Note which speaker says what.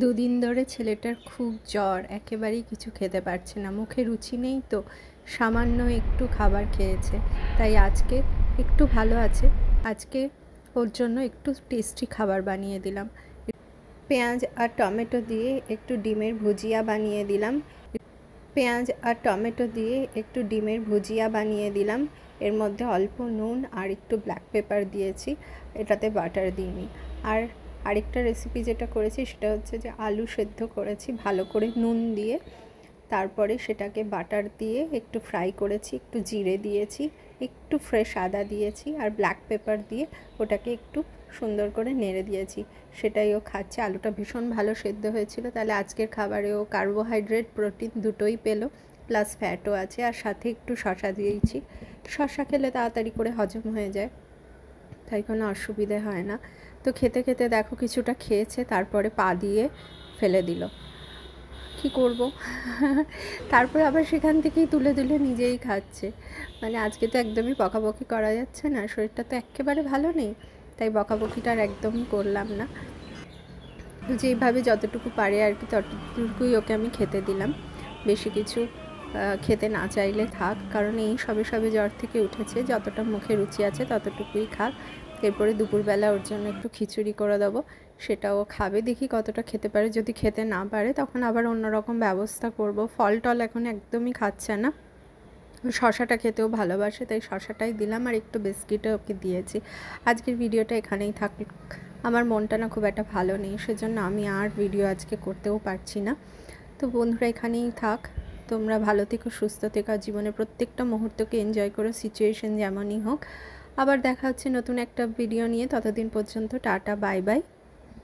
Speaker 1: দুদিন ধরে ছেলেটার খুব জ্বর একেবারেই কিছু খেতে পারছে না মুখে রুচি নেই তো সামান্য একটু খাবার খেয়েছে তাই আজকে একটু ভালো আছে আজকে ওর জন্য একটু টেস্টি খাবার বানিয়ে দিলাম পেঁয়াজ আর টমেটো দিয়ে একটু ডিমের ভুজিয়া বানিয়ে দিলাম পেঁয়াজ আর টমেটো দিয়ে একটু ডিমের ভুজিয়া বানিয়ে দিলাম এর মধ্যে অল্প নুন আর একটু ব্ল্যাক পেপার দিয়েছি এটাতে বাটার দিইনি আর আরেকটা রেসিপি যেটা করেছি সেটা হচ্ছে যে আলু সেদ্ধ করেছি ভালো করে নুন দিয়ে তারপরে সেটাকে বাটার দিয়ে একটু ফ্রাই করেছি একটু জিরে দিয়েছি একটু ফ্রেশ আদা দিয়েছি আর ব্ল্যাক পেপার দিয়ে ওটাকে একটু সুন্দর করে নেড়ে দিয়েছি সেটাই ও খাচ্ছে আলুটা ভীষণ ভালো সেদ্ধ হয়েছিল তাহলে আজকের খাবারে ও কার্বোহাইড্রেট প্রোটিন দুটোই পেলো প্লাস ফ্যাটও আছে আর সাথে একটু শশা দিয়েছি শশা খেলে তাড়াতাড়ি করে হজম হয়ে যায় তাই কোনো অসুবিধে হয় না তো খেতে খেতে দেখো কিছুটা খেয়েছে তারপরে পা দিয়ে ফেলে দিল কি করব তারপরে আবার সেখান থেকেই তুলে তুলে নিজেই খাচ্ছে মানে আজকে তো একদমই বকাবকি করা যাচ্ছে না শরীরটা তো একেবারে ভালো নেই তাই বকাবকিটা আর একদমই করলাম না যেইভাবে যতটুকু পারে আর কি ততটুকুই ওকে আমি খেতে দিলাম বেশি কিছু খেতে না চাইলে থাক কারণ এই সবে সবে জ্বর থেকে উঠেছে যতটা মুখে রুচি আছে ততটুকুই খাক এরপরে দুপুরবেলা ওর জন্য একটু খিচুড়ি করে দেবো সেটাও খাবে দেখি কতটা খেতে পারে যদি খেতে না পারে তখন আবার অন্যরকম ব্যবস্থা করব ফল টল এখন একদমই খাচ্ছে না শশাটা খেতেও ভালোবাসে তাই শশাটাই দিলাম আর একটু বিস্কিটও ওকে দিয়েছি আজকের ভিডিওটা এখানেই থাক আমার মনটা না খুব একটা ভালো নেই সেজন্য আমি আর ভিডিও আজকে করতেও পারছি না তো বন্ধুরা এখানেই থাক তোমরা ভালো থেকো সুস্থ থেকো আর জীবনে প্রত্যেকটা মুহূর্তকে এনজয় করো সিচুয়েশন যেমনই হোক আবার দেখা হচ্ছে নতুন একটা ভিডিও নিয়ে ততদিন পর্যন্ত টাটা বাই বাই